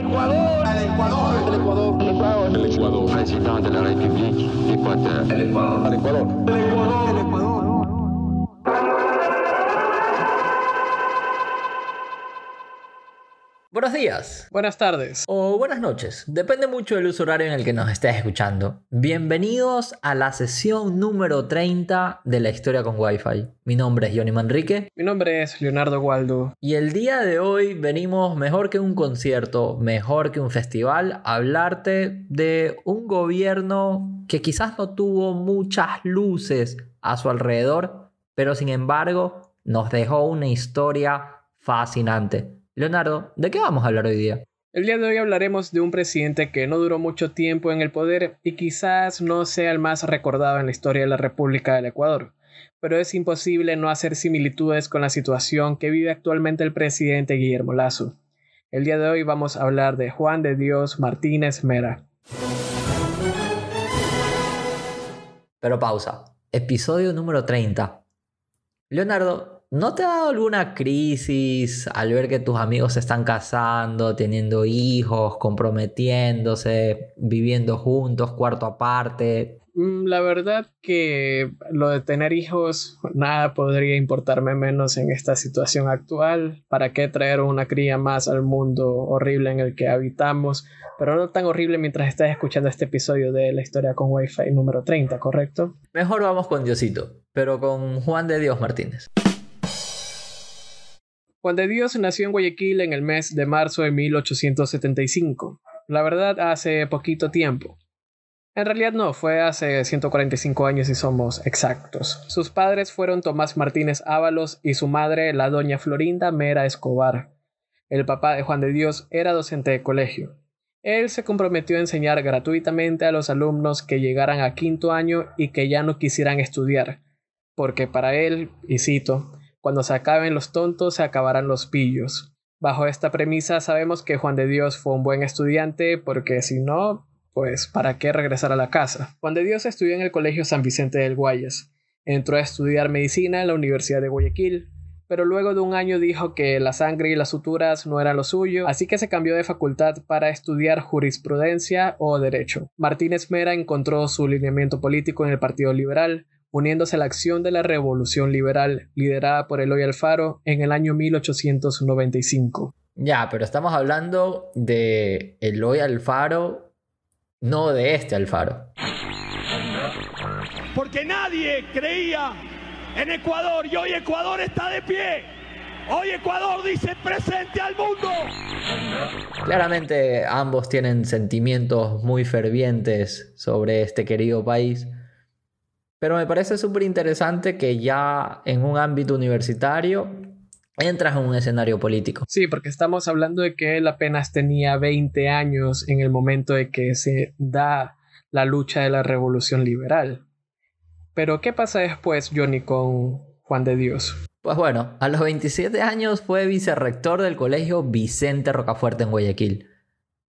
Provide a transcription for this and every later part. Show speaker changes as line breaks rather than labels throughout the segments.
Ecuador. El Ecuador. El Ecuador. Ecuador.
de la República.
Ecuador. El Ecuador. El Ecuador. El Ecuador. Buenos días. Buenas
tardes. O buenas noches. Depende mucho del uso horario en el que nos estés escuchando. Bienvenidos a la sesión número 30 de la historia con Wi-Fi. Mi nombre es Johnny Manrique. Mi nombre es Leonardo Waldo. Y el día de hoy venimos mejor que un concierto, mejor que un festival, a hablarte de un gobierno que quizás no tuvo muchas luces a su alrededor, pero sin embargo nos dejó una historia fascinante Leonardo, ¿de qué vamos a hablar hoy día?
El día de hoy hablaremos de un presidente que no duró mucho tiempo en el poder y quizás no sea el más recordado en la historia de la República del Ecuador, pero es imposible no hacer similitudes con la situación que vive actualmente el presidente Guillermo Lazo. El día de hoy vamos a hablar de Juan de Dios Martínez Mera. Pero pausa. Episodio número 30. Leonardo,
¿No te ha dado alguna crisis al ver que tus amigos se están casando, teniendo hijos, comprometiéndose, viviendo juntos, cuarto aparte?
Mm, la verdad que lo de tener hijos, nada podría importarme menos en esta situación actual. ¿Para qué traer una cría más al mundo horrible en el que habitamos? Pero no tan horrible mientras estás escuchando este episodio de La historia con Wi-Fi número 30, ¿correcto?
Mejor vamos con Diosito, pero con Juan de Dios Martínez.
Juan de Dios nació en Guayaquil en el mes de marzo de 1875, la verdad hace poquito tiempo. En realidad no, fue hace 145 años si somos exactos. Sus padres fueron Tomás Martínez Ábalos y su madre la doña Florinda Mera Escobar. El papá de Juan de Dios era docente de colegio. Él se comprometió a enseñar gratuitamente a los alumnos que llegaran a quinto año y que ya no quisieran estudiar, porque para él, y cito, cuando se acaben los tontos, se acabarán los pillos. Bajo esta premisa sabemos que Juan de Dios fue un buen estudiante porque si no, pues ¿para qué regresar a la casa? Juan de Dios estudió en el Colegio San Vicente del Guayas. Entró a estudiar medicina en la Universidad de Guayaquil, pero luego de un año dijo que la sangre y las suturas no eran lo suyo, así que se cambió de facultad para estudiar jurisprudencia o derecho. Martínez Mera encontró su lineamiento político en el Partido Liberal, uniéndose a la acción de la Revolución Liberal, liderada por Eloy Alfaro en el año 1895. Ya, pero estamos hablando de Eloy Alfaro, no de este Alfaro. Porque nadie creía en Ecuador y hoy Ecuador está de pie. Hoy Ecuador dice presente al mundo.
Claramente ambos tienen sentimientos muy fervientes sobre este querido país pero me parece súper interesante que ya en un ámbito universitario
entras en un escenario político. Sí, porque estamos hablando de que él apenas tenía 20 años en el momento de que se da la lucha de la revolución liberal. Pero ¿qué pasa después, Johnny, con Juan de Dios?
Pues bueno, a los 27 años fue vicerrector del colegio Vicente Rocafuerte en Guayaquil.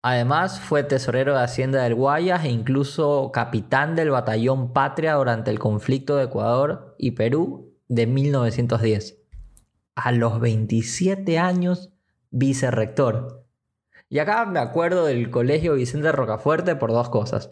Además, fue tesorero de Hacienda del Guayas e incluso capitán del batallón Patria durante el conflicto de Ecuador y Perú de 1910. A los 27 años, vicerrector. Y acá me acuerdo del colegio Vicente Rocafuerte por dos cosas.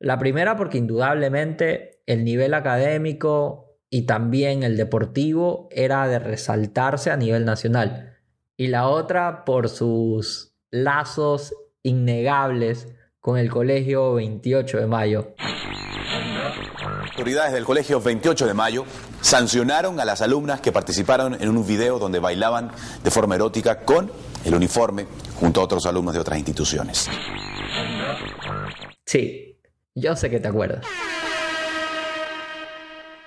La primera porque indudablemente el nivel académico y también el deportivo era de resaltarse a nivel nacional. Y la otra por sus lazos innegables con el colegio 28 de mayo.
Autoridades del colegio 28 de mayo sancionaron a las alumnas que participaron en un video donde bailaban de forma erótica con el uniforme junto a otros alumnos de otras instituciones. Sí,
yo sé que te acuerdas.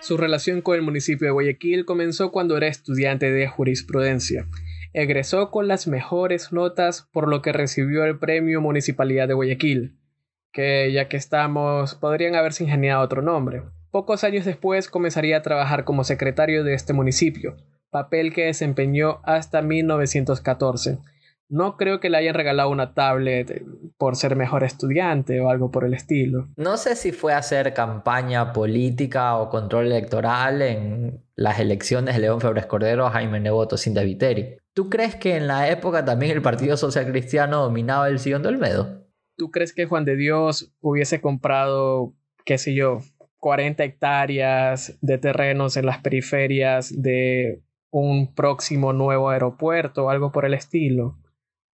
Su relación con el municipio de Guayaquil comenzó cuando era estudiante de jurisprudencia egresó con las mejores notas por lo que recibió el premio Municipalidad de Guayaquil, que ya que estamos podrían haberse ingeniado otro nombre. Pocos años después comenzaría a trabajar como secretario de este municipio, papel que desempeñó hasta 1914 no creo que le hayan regalado una tablet eh, por ser mejor estudiante o algo por el estilo. No sé si fue a hacer campaña
política o control electoral en las elecciones de León Febres Cordero Jaime Neboto sin Viteri.
¿Tú crees que en la época también el Partido Social Cristiano dominaba el sillón de Olmedo? ¿Tú crees que Juan de Dios hubiese comprado, qué sé yo, 40 hectáreas de terrenos en las periferias de un próximo nuevo aeropuerto o algo por el estilo?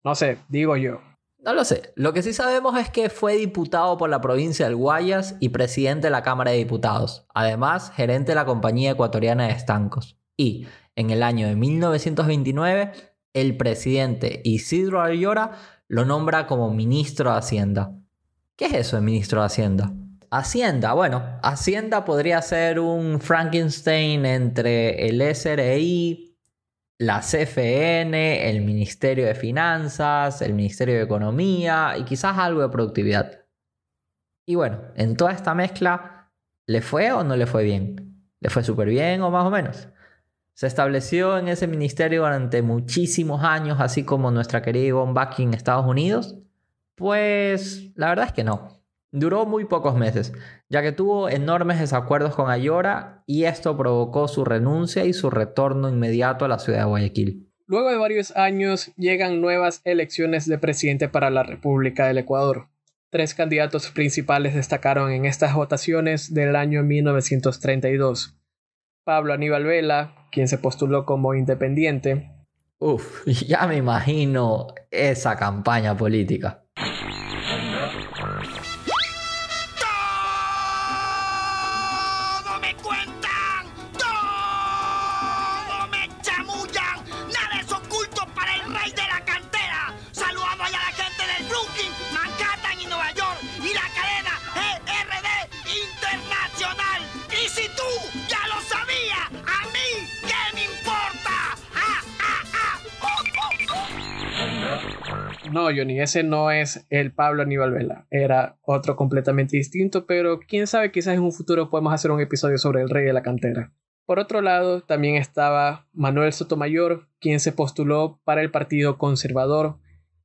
No sé, digo yo. No lo sé. Lo que sí sabemos es que fue diputado por la provincia del Guayas y presidente de la Cámara
de Diputados. Además, gerente de la Compañía Ecuatoriana de Estancos. Y, en el año de 1929, el presidente Isidro Ayora lo nombra como ministro de Hacienda. ¿Qué es eso de ministro de Hacienda? Hacienda, bueno, Hacienda podría ser un Frankenstein entre el SRI, la CFN, el Ministerio de Finanzas, el Ministerio de Economía y quizás algo de productividad. Y bueno, en toda esta mezcla, ¿le fue o no le fue bien? ¿Le fue súper bien o más o menos? Se estableció en ese ministerio durante muchísimos años, así como nuestra querida Yvonne en Estados Unidos. Pues la verdad es que no. Duró muy pocos meses, ya que tuvo enormes desacuerdos con Ayora y esto provocó su renuncia y su retorno inmediato a la ciudad de Guayaquil.
Luego de varios años llegan nuevas elecciones de presidente para la República del Ecuador. Tres candidatos principales destacaron en estas votaciones del año 1932. Pablo Aníbal Vela, quien se postuló como independiente. Uf, ya me imagino esa campaña política. no, Johnny, ese no es el Pablo Aníbal Vela. Era otro completamente distinto, pero quién sabe, quizás en un futuro podemos hacer un episodio sobre el rey de la cantera. Por otro lado, también estaba Manuel Sotomayor, quien se postuló para el Partido Conservador,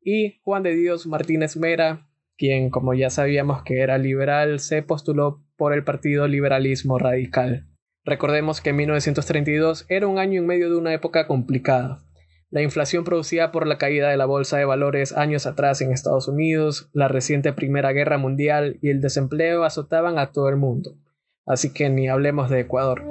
y Juan de Dios Martínez Mera, quien, como ya sabíamos que era liberal, se postuló por el Partido Liberalismo Radical. Recordemos que 1932 era un año y medio de una época complicada la inflación producida por la caída de la bolsa de valores años atrás en Estados Unidos, la reciente Primera Guerra Mundial y el desempleo azotaban a todo el mundo. Así que ni hablemos de Ecuador.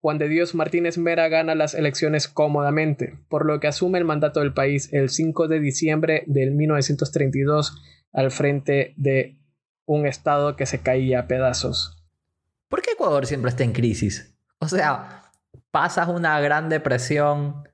Juan de Dios Martínez Mera gana las elecciones cómodamente, por lo que asume el mandato del país el 5 de diciembre de 1932 al frente de un estado que se caía a pedazos.
¿Por qué Ecuador siempre está en crisis? O sea, pasas una gran depresión,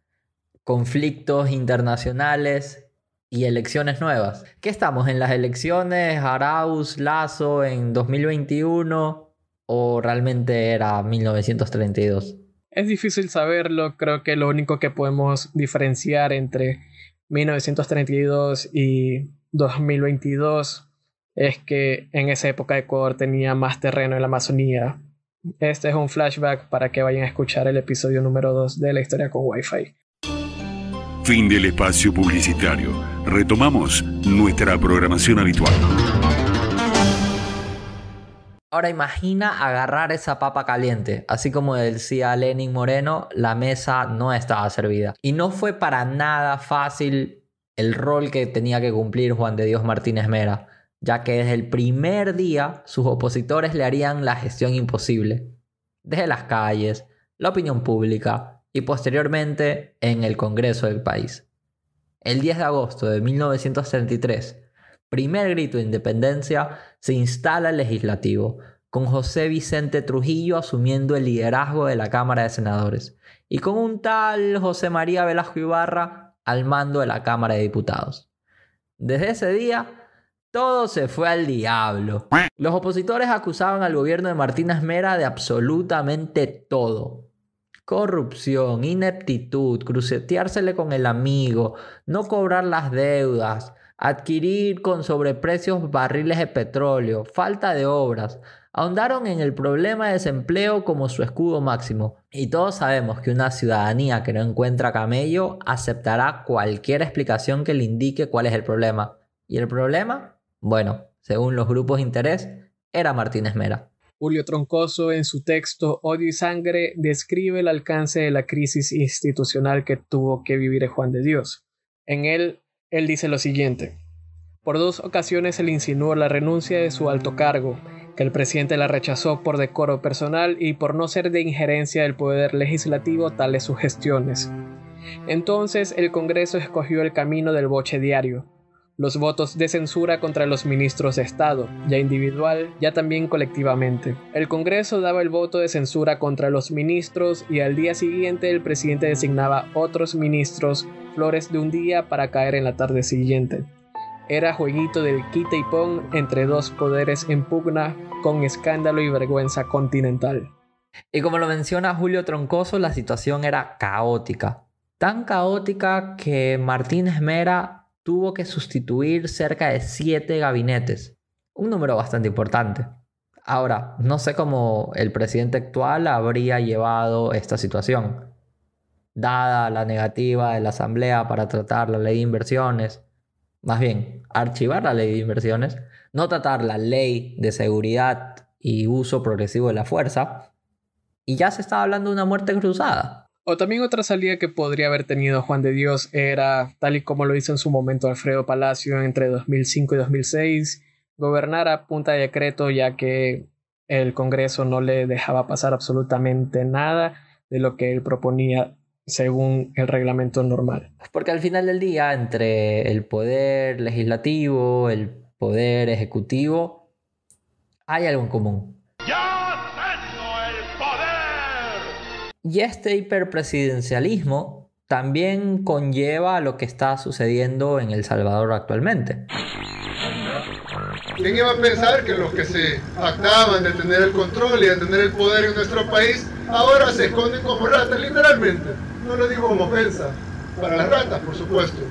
conflictos internacionales y elecciones nuevas. ¿Qué estamos? ¿En las elecciones Arauz, Lazo en 2021 o realmente era 1932?
Es difícil saberlo, creo que lo único que podemos diferenciar entre 1932 y 2022 es que en esa época Ecuador tenía más terreno en la Amazonía este es un flashback para que vayan a escuchar el episodio número 2 de la historia con Wi-Fi. Fin del espacio publicitario. Retomamos nuestra programación habitual.
Ahora imagina agarrar esa papa caliente. Así como decía Lenin Moreno, la mesa no estaba servida. Y no fue para nada fácil el rol que tenía que cumplir Juan de Dios Martínez Mera ya que desde el primer día sus opositores le harían la gestión imposible, desde las calles, la opinión pública y posteriormente en el Congreso del país. El 10 de agosto de 1933, primer grito de independencia, se instala el legislativo, con José Vicente Trujillo asumiendo el liderazgo de la Cámara de Senadores y con un tal José María Velasco Ibarra al mando de la Cámara de Diputados. Desde ese día, todo se fue al diablo. Los opositores acusaban al gobierno de Martínez Mera de absolutamente todo. Corrupción, ineptitud, cruceteársele con el amigo, no cobrar las deudas, adquirir con sobreprecios barriles de petróleo, falta de obras. Ahondaron en el problema de desempleo como su escudo máximo. Y todos sabemos que una ciudadanía que no encuentra camello aceptará cualquier explicación que le indique cuál es el problema. Y el problema bueno, según los grupos de interés, era Martínez Mera.
Julio Troncoso, en su texto Odio y Sangre, describe el alcance de la crisis institucional que tuvo que vivir Juan de Dios. En él, él dice lo siguiente. Por dos ocasiones se le insinuó la renuncia de su alto cargo, que el presidente la rechazó por decoro personal y por no ser de injerencia del poder legislativo tales sugestiones. Entonces el Congreso escogió el camino del boche diario, los votos de censura contra los ministros de Estado, ya individual, ya también colectivamente. El Congreso daba el voto de censura contra los ministros y al día siguiente el presidente designaba otros ministros flores de un día para caer en la tarde siguiente. Era jueguito del quita y pon entre dos poderes en pugna con escándalo y vergüenza continental. Y como
lo menciona Julio Troncoso, la situación era caótica. Tan caótica que Martín Mera tuvo que sustituir cerca de siete gabinetes, un número bastante importante. Ahora, no sé cómo el presidente actual habría llevado esta situación, dada la negativa de la Asamblea para tratar la ley de inversiones, más bien, archivar la ley de inversiones, no tratar la ley de seguridad y uso progresivo de la fuerza, y ya se estaba hablando de una muerte cruzada.
O también otra salida que podría haber tenido Juan de Dios era, tal y como lo hizo en su momento Alfredo Palacio entre 2005 y 2006, gobernar a punta de decreto ya que el Congreso no le dejaba pasar absolutamente nada de lo que él proponía según el reglamento normal.
Porque al final del día, entre el poder legislativo, el poder ejecutivo, hay algo en común. Y este hiperpresidencialismo también conlleva lo que está sucediendo en El Salvador actualmente. ¿Quién iba a pensar que los que se actaban de tener el control y de tener el poder en nuestro país ahora se esconden como ratas, literalmente? No lo digo como ofensa, para las ratas, por
supuesto.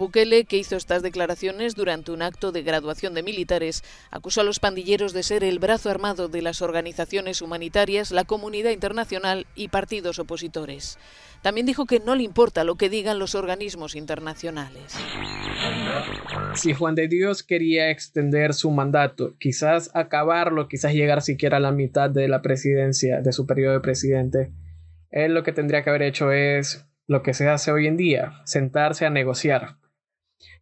Bukele, que hizo estas declaraciones durante un acto de graduación de militares, acusó a los pandilleros de ser el brazo armado de las organizaciones humanitarias, la comunidad internacional y partidos opositores. También dijo que no le importa lo que digan los organismos internacionales. Si Juan de Dios quería extender su mandato, quizás acabarlo, quizás llegar siquiera a la mitad de la presidencia, de su periodo de presidente, él lo que tendría que haber hecho es lo que se hace hoy en día, sentarse a negociar.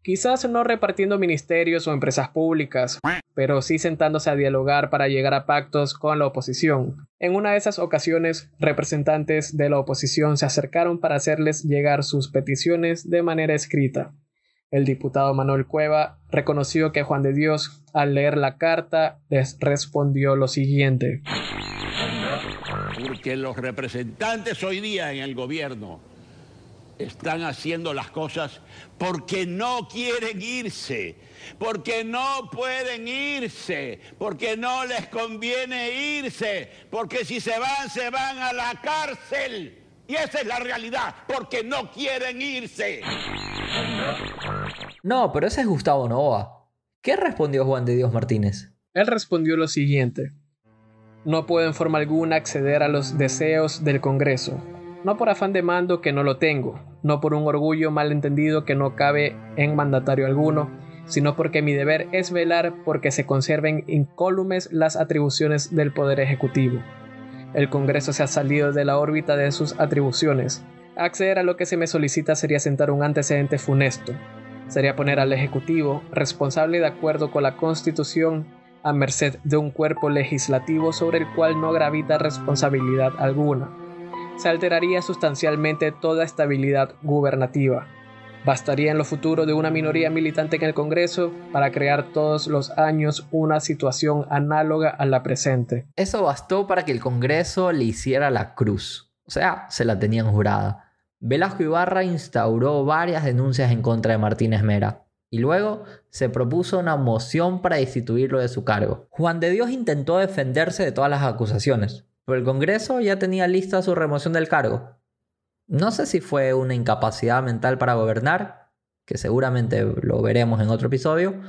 Quizás no repartiendo ministerios o empresas públicas, pero sí sentándose a dialogar para llegar a pactos con la oposición. En una de esas ocasiones, representantes de la oposición se acercaron para hacerles llegar sus peticiones de manera escrita. El diputado Manuel Cueva reconoció que Juan de Dios, al leer la carta, les respondió lo siguiente. Porque los representantes hoy día en el gobierno están haciendo las cosas porque no quieren irse, porque no pueden irse, porque no les conviene irse, porque si se van, se van a la cárcel. Y esa es la realidad, porque no quieren irse. No, pero ese es Gustavo Nova. ¿Qué respondió Juan de Dios Martínez? Él respondió lo siguiente. No puedo en forma alguna acceder a los deseos del Congreso, no por afán de mando que no lo tengo, no por un orgullo malentendido que no cabe en mandatario alguno, sino porque mi deber es velar porque se conserven incólumes las atribuciones del Poder Ejecutivo. El Congreso se ha salido de la órbita de sus atribuciones. Acceder a lo que se me solicita sería sentar un antecedente funesto. Sería poner al Ejecutivo, responsable de acuerdo con la Constitución, a merced de un cuerpo legislativo sobre el cual no gravita responsabilidad alguna se alteraría sustancialmente toda estabilidad gubernativa. Bastaría en lo futuro de una minoría militante en el Congreso para crear todos los años una situación análoga a la presente. Eso bastó para que el Congreso le
hiciera la cruz, o sea, se la tenían jurada. Velasco Ibarra instauró varias denuncias en contra de Martínez Mera, y luego se propuso una moción para destituirlo de su cargo. Juan de Dios intentó defenderse de todas las acusaciones, pero el Congreso ya tenía lista su remoción del cargo. No sé si fue una incapacidad mental para gobernar, que seguramente lo veremos en otro episodio,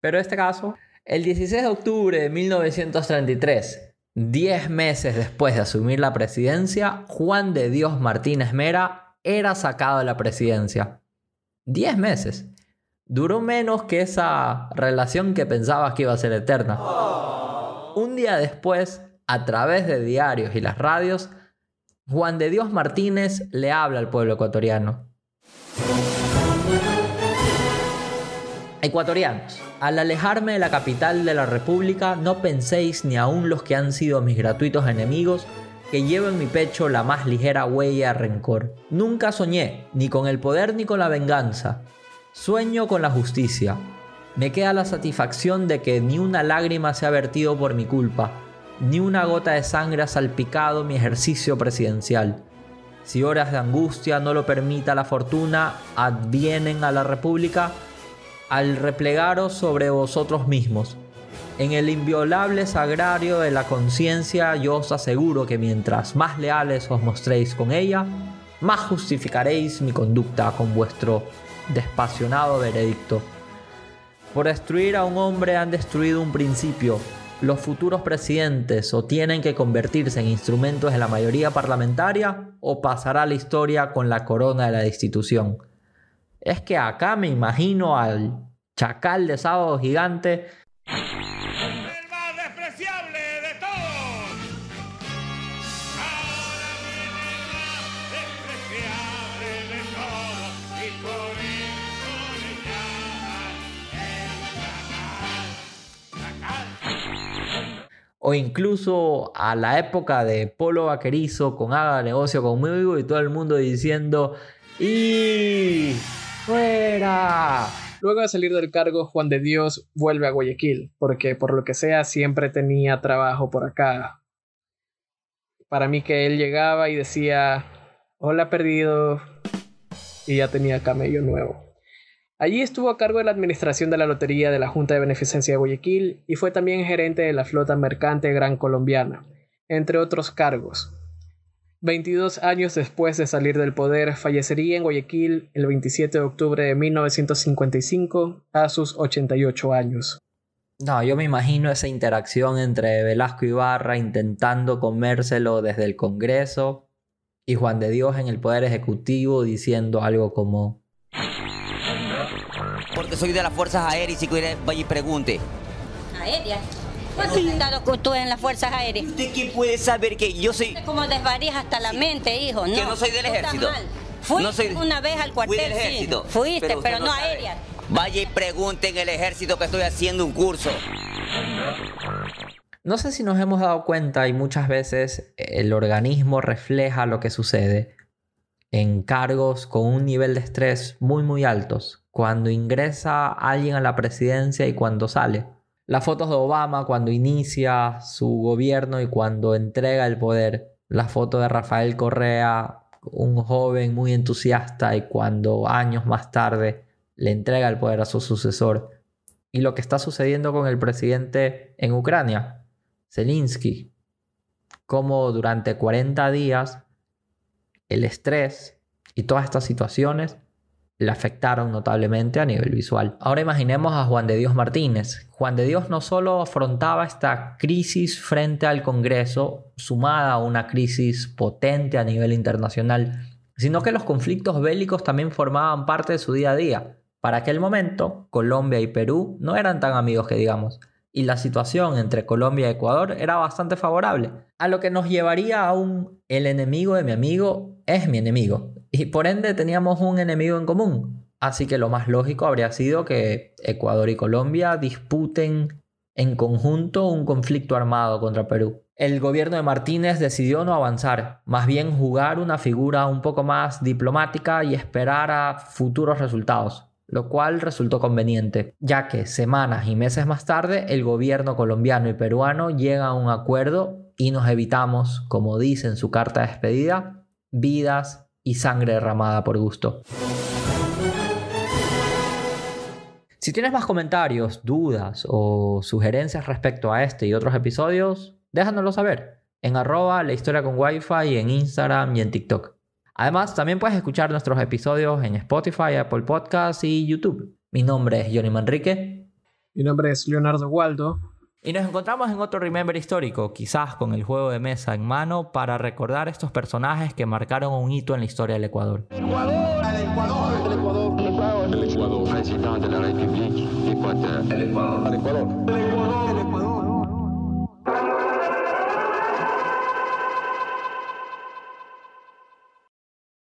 pero este caso, el 16 de octubre de 1933, 10 meses después de asumir la presidencia, Juan de Dios Martínez Mera era sacado de la presidencia. 10 meses. Duró menos que esa relación que pensabas que iba a ser eterna. Un día después, a través de diarios y las radios, Juan de Dios Martínez le habla al pueblo ecuatoriano. Ecuatorianos, al alejarme de la capital de la República, no penséis ni aún los que han sido mis gratuitos enemigos, que llevo en mi pecho la más ligera huella de rencor. Nunca soñé, ni con el poder ni con la venganza. Sueño con la justicia. Me queda la satisfacción de que ni una lágrima se ha vertido por mi culpa, ni una gota de sangre ha salpicado mi ejercicio presidencial. Si horas de angustia no lo permita la fortuna, advienen a la República al replegaros sobre vosotros mismos. En el inviolable sagrario de la conciencia yo os aseguro que mientras más leales os mostréis con ella, más justificaréis mi conducta con vuestro despasionado veredicto. Por destruir a un hombre han destruido un principio, los futuros presidentes o tienen que convertirse en instrumentos de la mayoría parlamentaria o pasará la historia con la corona de la destitución. Es que acá me imagino al chacal de sábado gigante o incluso a la época de Polo
Vaquerizo con Haga Negocio conmigo y todo el mundo diciendo ¡Y fuera! Luego de salir del cargo, Juan de Dios vuelve a Guayaquil, porque por lo que sea siempre tenía trabajo por acá. Para mí que él llegaba y decía, hola perdido, y ya tenía camello nuevo. Allí estuvo a cargo de la administración de la Lotería de la Junta de Beneficencia de Guayaquil y fue también gerente de la flota mercante Gran Colombiana, entre otros cargos. 22 años después de salir del poder, fallecería en Guayaquil el 27 de octubre de 1955 a sus 88 años. No,
yo me imagino esa interacción entre Velasco Ibarra intentando comérselo desde el Congreso y Juan de Dios en el Poder Ejecutivo diciendo algo como que soy de las Fuerzas Aéreas y que vaya y pregunte. ¿Aéreas? ¿Cuántos has que tú en las Fuerzas Aéreas? ¿Usted qué puede saber que yo soy...? Como
desvaría hasta la mente, hijo. No, que no soy del ejército. Fui una vez al cuartel, del ejército, Fuiste, pero, no, no aéreas.
Vaya y pregunte en el ejército que estoy haciendo un curso. No sé si nos hemos dado cuenta y muchas veces el organismo refleja lo que sucede en cargos con un nivel de estrés muy muy altos cuando ingresa alguien a la presidencia y cuando sale. Las fotos de Obama cuando inicia su gobierno y cuando entrega el poder. La foto de Rafael Correa, un joven muy entusiasta y cuando años más tarde le entrega el poder a su sucesor. Y lo que está sucediendo con el presidente en Ucrania, Zelensky. Cómo durante 40 días el estrés y todas estas situaciones le afectaron notablemente a nivel visual. Ahora imaginemos a Juan de Dios Martínez. Juan de Dios no solo afrontaba esta crisis frente al Congreso, sumada a una crisis potente a nivel internacional, sino que los conflictos bélicos también formaban parte de su día a día. Para aquel momento, Colombia y Perú no eran tan amigos que digamos, y la situación entre Colombia y Ecuador era bastante favorable, a lo que nos llevaría a un el enemigo de mi amigo es mi enemigo y por ende teníamos un enemigo en común. Así que lo más lógico habría sido que Ecuador y Colombia disputen en conjunto un conflicto armado contra Perú. El gobierno de Martínez decidió no avanzar, más bien jugar una figura un poco más diplomática y esperar a futuros resultados, lo cual resultó conveniente, ya que semanas y meses más tarde el gobierno colombiano y peruano llega a un acuerdo y nos evitamos, como dice en su carta de despedida, vidas y sangre derramada por gusto. Si tienes más comentarios, dudas o sugerencias respecto a este y otros episodios, déjanoslo saber en arroba la historia con wifi en Instagram y en TikTok. Además, también puedes escuchar nuestros episodios en Spotify, Apple Podcasts y YouTube. Mi nombre es Johnny Manrique. Mi nombre es Leonardo Waldo. Y nos encontramos en otro Remember histórico, quizás con el juego de mesa en mano, para recordar estos personajes que marcaron un hito en la historia del Ecuador.
Ecuador.